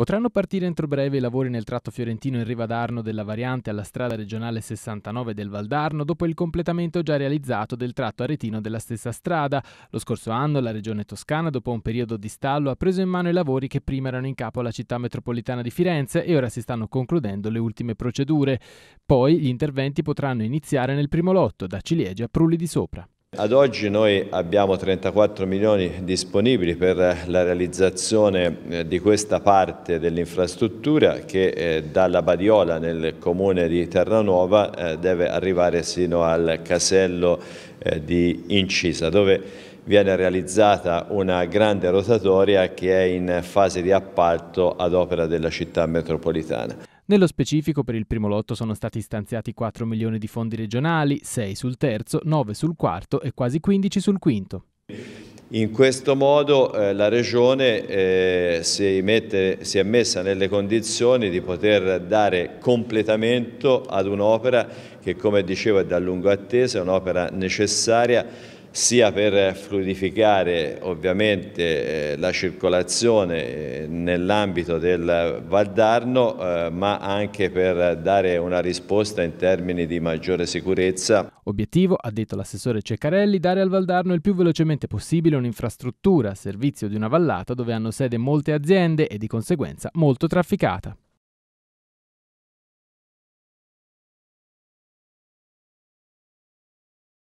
Potranno partire entro breve i lavori nel tratto fiorentino in riva d'Arno della variante alla strada regionale 69 del Valdarno dopo il completamento già realizzato del tratto aretino della stessa strada. Lo scorso anno la regione toscana, dopo un periodo di stallo, ha preso in mano i lavori che prima erano in capo alla città metropolitana di Firenze e ora si stanno concludendo le ultime procedure. Poi gli interventi potranno iniziare nel primo lotto, da Ciliegia a Prulli di Sopra. Ad oggi noi abbiamo 34 milioni disponibili per la realizzazione eh, di questa parte dell'infrastruttura che eh, dalla Badiola nel comune di Terranuova eh, deve arrivare sino al casello di Incisa dove viene realizzata una grande rotatoria che è in fase di appalto ad opera della città metropolitana. Nello specifico per il primo lotto sono stati stanziati 4 milioni di fondi regionali, 6 sul terzo, 9 sul quarto e quasi 15 sul quinto. In questo modo eh, la Regione eh, si, mette, si, è messa nelle condizioni di poter dare completamento ad un'opera che come dicevo è da lungo attesa, è un'opera necessaria sia per fluidificare ovviamente eh, la circolazione eh, nell'ambito del Valdarno eh, ma anche per dare una risposta in termini di maggiore sicurezza. Obiettivo, ha detto l'assessore Ceccarelli, dare al Valdarno il più velocemente possibile un'infrastruttura a servizio di una vallata dove hanno sede molte aziende e di conseguenza molto trafficata.